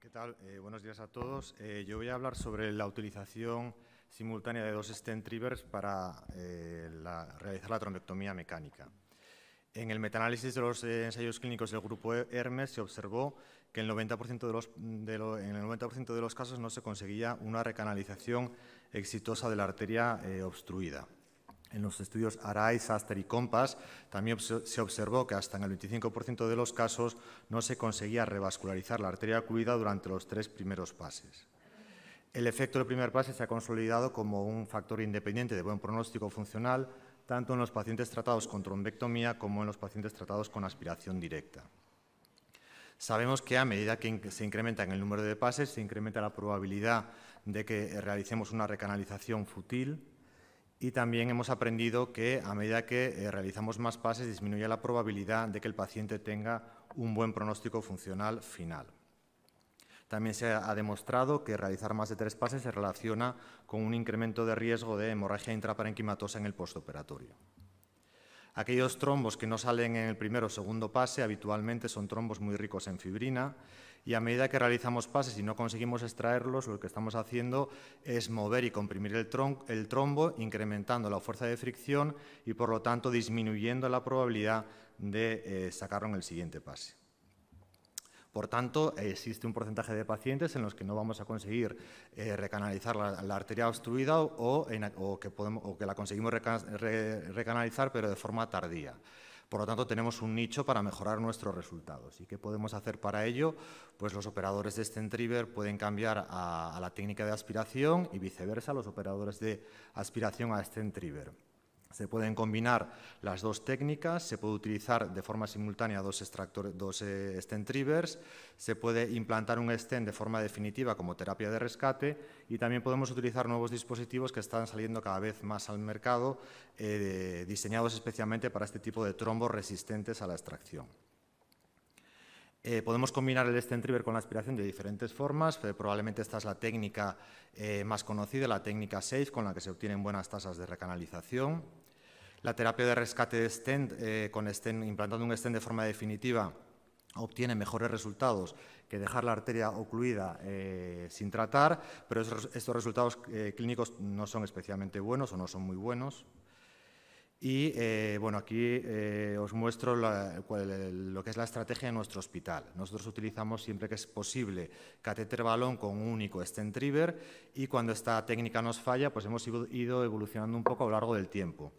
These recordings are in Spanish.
¿qué tal? Eh, buenos días a todos. Eh, yo voy a hablar sobre la utilización simultánea de dos stent para eh, realizar la trombectomía mecánica. En el metaanálisis de los ensayos clínicos del grupo Hermes se observó que el 90%, en el 90 de los casos no se conseguía una recanalización exitosa de la arteria obstruida. En los estudios Arai, ASTER y Compass también se observó que hasta en el 25% de los casos no se conseguía revascularizar la arteria ocluida durante los tres primeros pases. El efecto del primer pase se ha consolidado como un factor independiente de buen pronóstico funcional tanto en los pacientes tratados con trombectomía como en los pacientes tratados con aspiración directa. Sabemos que a medida que se incrementa en el número de pases, se incrementa la probabilidad de que realicemos una recanalización futil y también hemos aprendido que a medida que eh, realizamos más pases disminuye la probabilidad de que el paciente tenga un buen pronóstico funcional final. También se ha demostrado que realizar más de tres pases se relaciona con un incremento de riesgo de hemorragia intraparenquimatosa en el postoperatorio. Aquellos trombos que no salen en el primero o segundo pase habitualmente son trombos muy ricos en fibrina y a medida que realizamos pases y no conseguimos extraerlos, lo que estamos haciendo es mover y comprimir el, trombo, incrementando la fuerza de fricción y, por lo tanto, disminuyendo la probabilidad de eh, sacarlo en el siguiente pase. Por tanto, existe un porcentaje de pacientes en los que no vamos a conseguir eh, recanalizar la, arteria obstruida que o, que la conseguimos recanalizar, pero de forma tardía. Por lo tanto, tenemos un nicho para mejorar nuestros resultados. ¿Y qué podemos hacer para ello? Pues los operadores de Stentriver pueden cambiar a, la técnica de aspiración y viceversa los operadores de aspiración a Stentriver. Se pueden combinar las dos técnicas, se puede utilizar de forma simultánea dos, extractores, dos eh, se puede implantar un stent de forma definitiva como terapia de rescate y también podemos utilizar nuevos dispositivos que están saliendo cada vez más al mercado, eh, diseñados especialmente para este tipo de trombos resistentes a la extracción. Eh, podemos combinar el stent river con la aspiración de diferentes formas. Eh, probablemente esta es la técnica eh, más conocida, la técnica SAFE, con la que se obtienen buenas tasas de recanalización. La terapia de rescate de stent, con stent, implantando un stent de forma definitiva, obtiene mejores resultados que dejar la arteria ocluida sin tratar, pero estos resultados clínicos no son especialmente buenos o no son muy buenos. Y eh, bueno, aquí eh, os muestro lo que es la estrategia en nuestro hospital. Nosotros utilizamos siempre que es posible catéter balón con un único stent river y cuando esta técnica nos falla, pues hemos ido evolucionando un poco a lo largo del tiempo.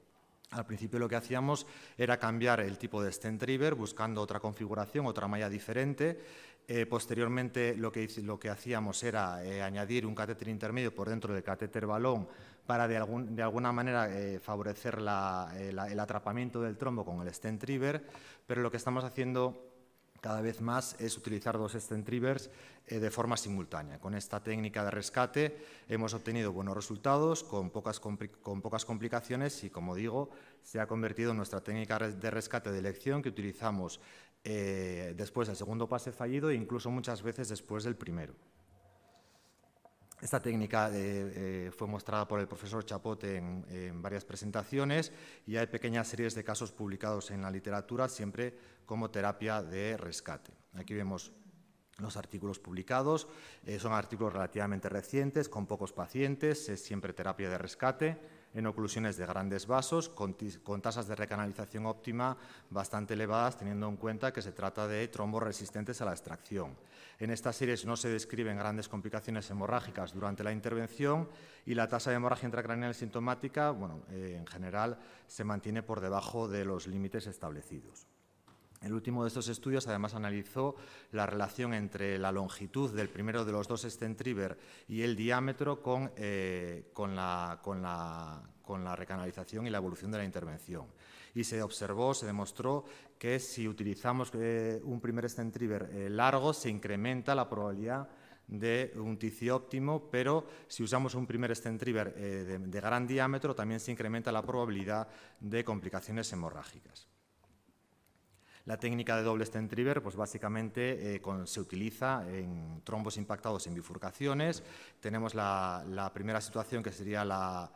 Al principio lo que hacíamos era cambiar el tipo de stent river buscando otra configuración, otra malla diferente. Eh, posteriormente lo que, lo que hacíamos era añadir un catéter intermedio por dentro del catéter balón para de, alguna manera eh, favorecer eh, el atrapamiento del trombo con el stent river, pero lo que estamos haciendo cada vez más es utilizar dos stent rivers eh, de forma simultánea. Con esta técnica de rescate hemos obtenido buenos resultados con pocas, complicaciones y, como digo, se ha convertido en nuestra técnica de rescate de elección que utilizamos después del segundo pase fallido e incluso muchas veces después del primero. Esta técnica eh, eh, fue mostrada por el profesor Chapote en, varias presentaciones y hay pequeñas series de casos publicados en la literatura, siempre como terapia de rescate. Aquí vemos los artículos publicados, eh, son artículos relativamente recientes, con pocos pacientes, es siempre terapia de rescate en oclusiones de grandes vasos con, tasas de recanalización óptima bastante elevadas, teniendo en cuenta que se trata de trombos resistentes a la extracción. En estas series no se describen grandes complicaciones hemorrágicas durante la intervención y la tasa de hemorragia intracraneal sintomática, bueno, eh, en general, se mantiene por debajo de los límites establecidos. El último de estos estudios además analizó la relación entre la longitud del primero de los dos excentriver y el diámetro eh, con, la, recanalización y la evolución de la intervención y se observó, se demostró que si utilizamos eh, un primer stentriver eh, largo se incrementa la probabilidad de un TICI óptimo, pero si usamos un primer stentriver de gran diámetro también se incrementa la probabilidad de complicaciones hemorrágicas. La técnica de doble stentriver, pues básicamente eh, se utiliza en trombos impactados en bifurcaciones. Tenemos la, primera situación que sería la,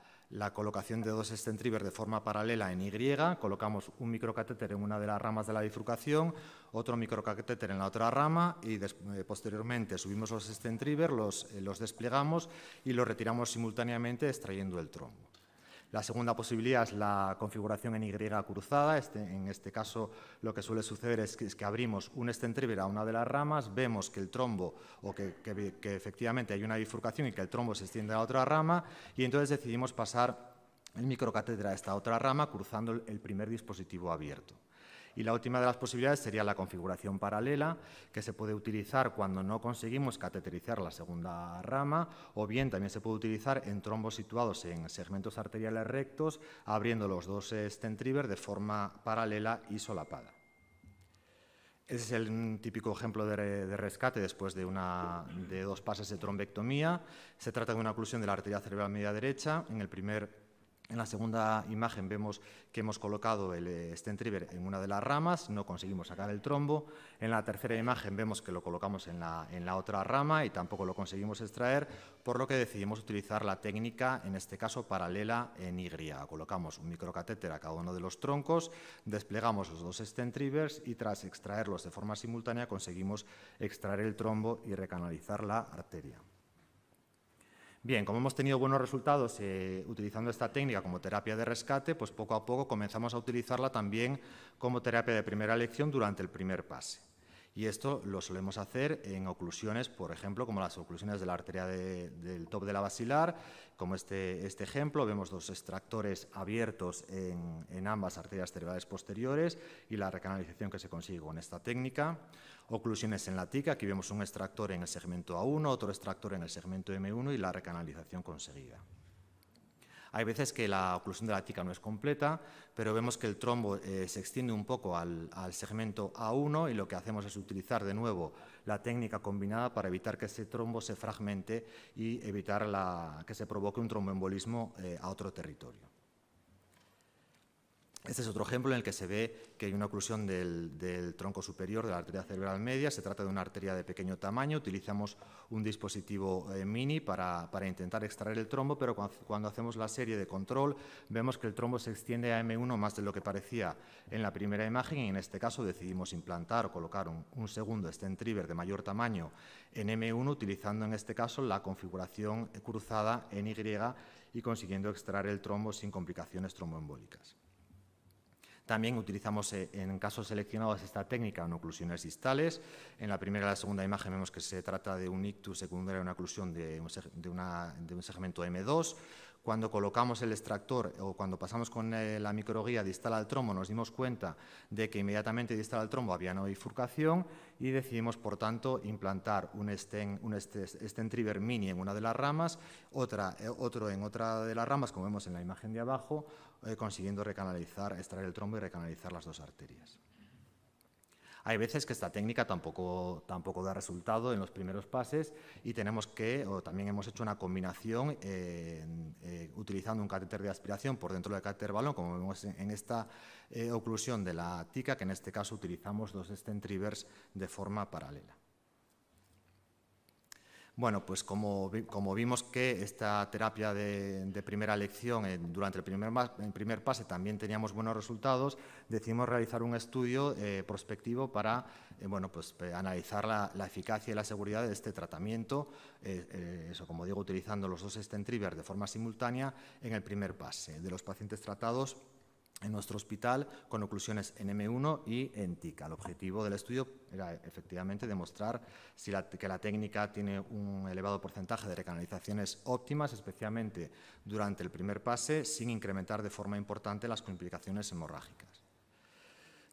colocación de dos stent de forma paralela en Y, colocamos un microcatéter en una de las ramas de la bifurcación, otro microcatéter en la otra rama y eh, posteriormente subimos los stent eh, los desplegamos y los retiramos simultáneamente extrayendo el trombo. La segunda posibilidad es la configuración en Y cruzada. Este, en este caso, lo que suele suceder es que, abrimos un extentríver a una de las ramas, vemos que el trombo, o que, que efectivamente hay una bifurcación y que el trombo se extiende a otra rama, y entonces decidimos pasar el microcátedra a esta otra rama cruzando el primer dispositivo abierto. Y la última de las posibilidades sería la configuración paralela, que se puede utilizar cuando no conseguimos cateterizar la segunda rama, o bien también se puede utilizar en trombos situados en segmentos arteriales rectos, abriendo los dos stentrivers de forma paralela y solapada. Ese es el típico ejemplo de, rescate después de, una, de dos pases de trombectomía. Se trata de una oclusión de la arteria cerebral media derecha. En el primer en la segunda imagen vemos que hemos colocado el eh, stentriver en una de las ramas, no conseguimos sacar el trombo. En la tercera imagen vemos que lo colocamos en la, otra rama y tampoco lo conseguimos extraer, por lo que decidimos utilizar la técnica, en este caso paralela en Y. Colocamos un microcatéter a cada uno de los troncos, desplegamos los dos stentrivers y tras extraerlos de forma simultánea conseguimos extraer el trombo y recanalizar la arteria. Bien, como hemos tenido buenos resultados eh, utilizando esta técnica como terapia de rescate, pues poco a poco comenzamos a utilizarla también como terapia de primera elección durante el primer pase. Y esto lo solemos hacer en oclusiones, por ejemplo, como las oclusiones de la arteria del top de la basilar, como este, este ejemplo, vemos dos extractores abiertos en, en ambas arterias cerebrales posteriores y la recanalización que se consigue con esta técnica oclusiones en la tica, aquí vemos un extractor en el segmento A1, otro extractor en el segmento M1 y la recanalización conseguida. Hay veces que la oclusión de la tica no es completa, pero vemos que el trombo eh, se extiende un poco al, segmento A1 y lo que hacemos es utilizar de nuevo la técnica combinada para evitar que ese trombo se fragmente y evitar que se provoque un tromboembolismo eh, a otro territorio. Este es otro ejemplo en el que se ve que hay una oclusión del, tronco superior de la arteria cerebral media. Se trata de una arteria de pequeño tamaño. Utilizamos un dispositivo eh, mini para, intentar extraer el trombo, pero cuando, hacemos la serie de control vemos que el trombo se extiende a M1 más de lo que parecía en la primera imagen y en este caso decidimos implantar o colocar un, segundo stent de mayor tamaño en M1 utilizando en este caso la configuración cruzada en Y y consiguiendo extraer el trombo sin complicaciones tromboembólicas. También utilizamos eh, en casos seleccionados esta técnica en oclusiones distales. En la primera y la segunda imagen vemos que se trata de un ictus secundario a una oclusión de un, segmento M2. Cuando colocamos el extractor o cuando pasamos con eh, la microguía distal al trombo, nos dimos cuenta de que inmediatamente distal al trombo había una bifurcación y decidimos, por tanto, implantar un stent, mini en una de las ramas, eh, otro en otra de las ramas, como vemos en la imagen de abajo, eh, consiguiendo recanalizar, extraer el trombo y recanalizar las dos arterias. Hay veces que esta técnica tampoco, tampoco da resultado en los primeros pases y tenemos que, o también hemos hecho una combinación eh, eh, utilizando un catéter de aspiración por dentro del catéter balón, como vemos en, esta eh, oclusión de la tica, que en este caso utilizamos dos stentrivers de forma paralela. Bueno, pues como, vimos que esta terapia de, primera lección, eh, durante el primer, primer, pase también teníamos buenos resultados, decidimos realizar un estudio eh, prospectivo para eh, pues, analizar la, eficacia y la seguridad de este tratamiento, eso como digo, utilizando los dos estentrivers de forma simultánea en el primer pase de los pacientes tratados en nuestro hospital con oclusiones en M1 y en TICA. El objetivo del estudio era efectivamente demostrar si que la técnica tiene un elevado porcentaje de recanalizaciones óptimas, especialmente durante el primer pase, sin incrementar de forma importante las complicaciones hemorrágicas.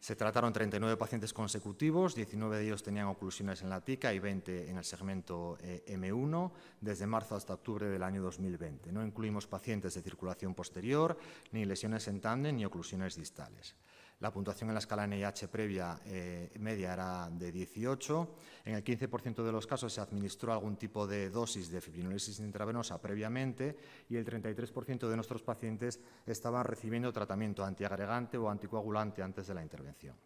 Se trataron 39 pacientes consecutivos, 19 de ellos tenían oclusiones en la tica y 20 en el segmento eh, M1, desde marzo hasta octubre del año 2020. No incluimos pacientes de circulación posterior, ni lesiones en tándem, ni oclusiones distales. La puntuación en la escala NIH previa eh, media era de 18. En el 15% de los casos se administró algún tipo de dosis de fibrinolisis intravenosa previamente y el 33% de nuestros pacientes estaban recibiendo tratamiento antiagregante o anticoagulante antes de la intervención.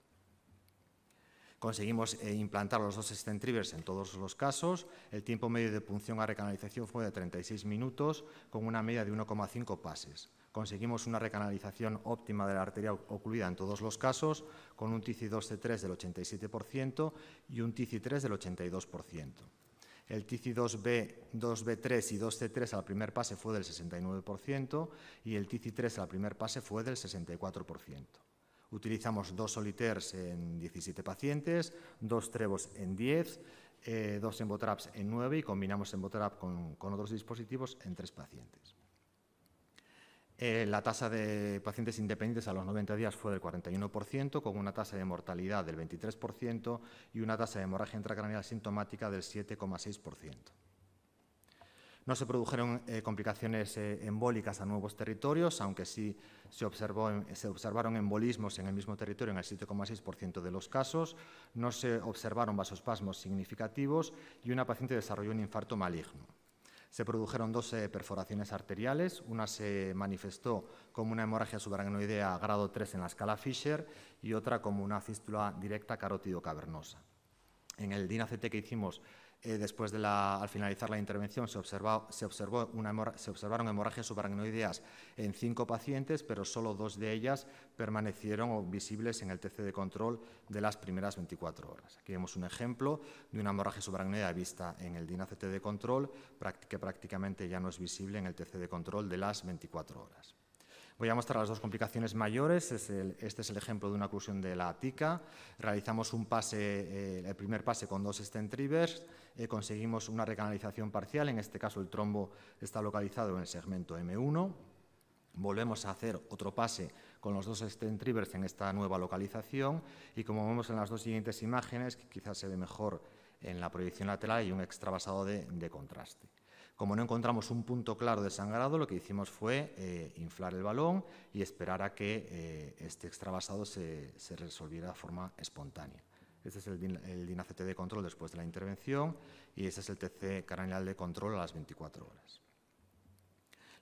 Conseguimos eh, implantar los dos stentrivers en todos los casos. El tiempo medio de punción a recanalización fue de 36 minutos, con una media de 1,5 pases. Conseguimos una recanalización óptima de la arteria ocluida en todos los casos, con un tc 2 c 3 del 87% y un tc 3 del 82%. El tc 2 b 2B3 y 2C3 al primer pase fue del 69% y el tc 3 al primer pase fue del 64%. Utilizamos dos soliters en 17 pacientes, dos trevos en 10, eh, dos embotraps en 9 y combinamos embotrap con, con otros dispositivos en 3 pacientes. Eh, la tasa de pacientes independientes a los 90 días fue del 41%, con una tasa de mortalidad del 23% y una tasa de hemorragia intracranial sintomática del 7,6%. No se produjeron eh, complicaciones eh, embólicas a nuevos territorios, aunque sí se, observaron embolismos en el mismo territorio en el 7,6% de los casos, no se observaron vasospasmos significativos y una paciente desarrolló un infarto maligno. Se produjeron dos perforaciones arteriales, una se manifestó como una hemorragia subaracnoidea grado 3 en la escala Fisher y otra como una fístula directa carótido cavernosa. En el DINACT que hicimos eh, después de la, al finalizar la intervención se, observaron hemorragias subaracnoideas en cinco pacientes, pero solo dos de ellas permanecieron visibles en el TC de control de las primeras 24 horas. Aquí vemos un ejemplo de una hemorragia subaracnoidea vista en el DINACT de control, que prácticamente ya no es visible en el TC de control de las 24 horas. Voy a mostrar las dos complicaciones mayores. Este es el ejemplo de una oclusión de la tica. Realizamos un pase, eh, el primer pase con dos stentrivers, eh, conseguimos una recanalización parcial. En este caso, el trombo está localizado en el segmento M1. Volvemos a hacer otro pase con los dos stentrivers en esta nueva localización. Y como vemos en las dos siguientes imágenes, quizás se ve mejor en la proyección lateral, y un extravasado de contraste. Como no encontramos un punto claro de sangrado, lo que hicimos fue eh, inflar el balón y esperar a que eh, este extravasado se, resolviera de forma espontánea. Este es el, DINACT de control después de la intervención y este es el TC craneal de control a las 24 horas.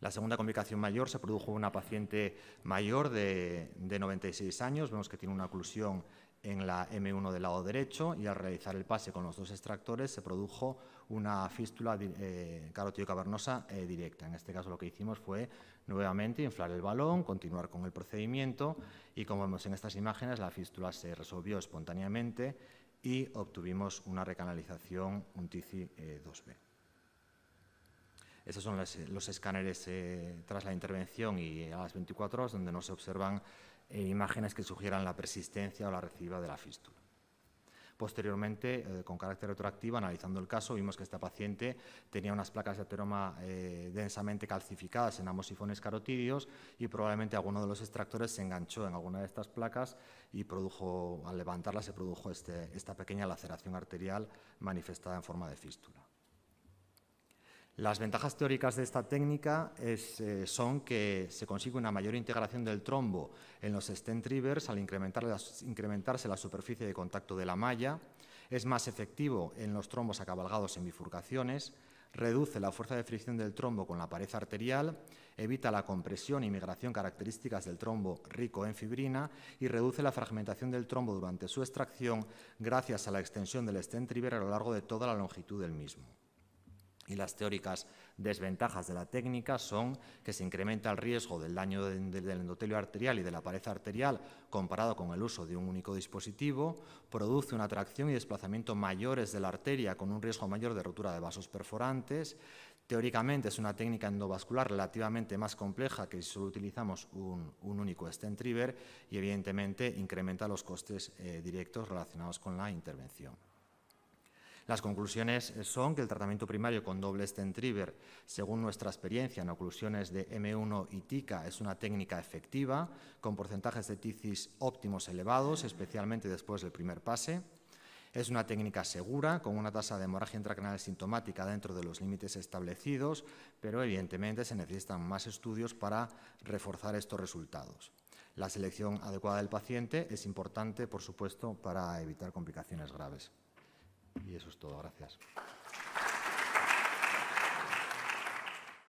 La segunda complicación mayor se produjo en una paciente mayor de, de 96 años. Vemos que tiene una oclusión en la M1 del lado derecho y al realizar el pase con los dos extractores se produjo una fístula eh, cavernosa eh, directa. En este caso lo que hicimos fue nuevamente inflar el balón, continuar con el procedimiento y como vemos en estas imágenes la fístula se resolvió espontáneamente y obtuvimos una recanalización un TICI 2B. Eh, Estos son los, los escáneres eh, tras la intervención y a las 24 horas donde no se observan imágenes que sugieran la persistencia o la reciba de la fístula. Posteriormente, eh, con carácter retroactivo, analizando el caso, vimos que esta paciente tenía unas placas de ateroma eh, densamente calcificadas en ambos sifones carotídeos y probablemente alguno de los extractores se enganchó en alguna de estas placas y produjo, al levantarla se produjo este, esta pequeña laceración arterial manifestada en forma de fístula. Las ventajas teóricas de esta técnica eh, son que se consigue una mayor integración del trombo en los stent rivers al incrementarse la superficie de contacto de la malla, es más efectivo en los trombos acabalgados en bifurcaciones, reduce la fuerza de fricción del trombo con la pared arterial, evita la compresión y migración características del trombo rico en fibrina y reduce la fragmentación del trombo durante su extracción gracias a la extensión del stent river a lo largo de toda la longitud del mismo y las teóricas desventajas de la técnica son que se incrementa el riesgo del daño del endotelio arterial y de la pared arterial comparado con el uso de un único dispositivo, produce una tracción y desplazamiento mayores de la arteria con un riesgo mayor de rotura de vasos perforantes. Teóricamente es una técnica endovascular relativamente más compleja que si solo utilizamos un, único stent y evidentemente incrementa los costes eh, directos relacionados con la intervención. Las conclusiones son que el tratamiento primario con doble stentriver, según nuestra experiencia en oclusiones de M1 y TICA, es una técnica efectiva, con porcentajes de ticis óptimos elevados, especialmente después del primer pase. Es una técnica segura, con una tasa de hemorragia intracranial sintomática dentro de los límites establecidos, pero evidentemente se necesitan más estudios para reforzar estos resultados. La selección adecuada del paciente es importante, por supuesto, para evitar complicaciones graves. Y eso es todo, gracias.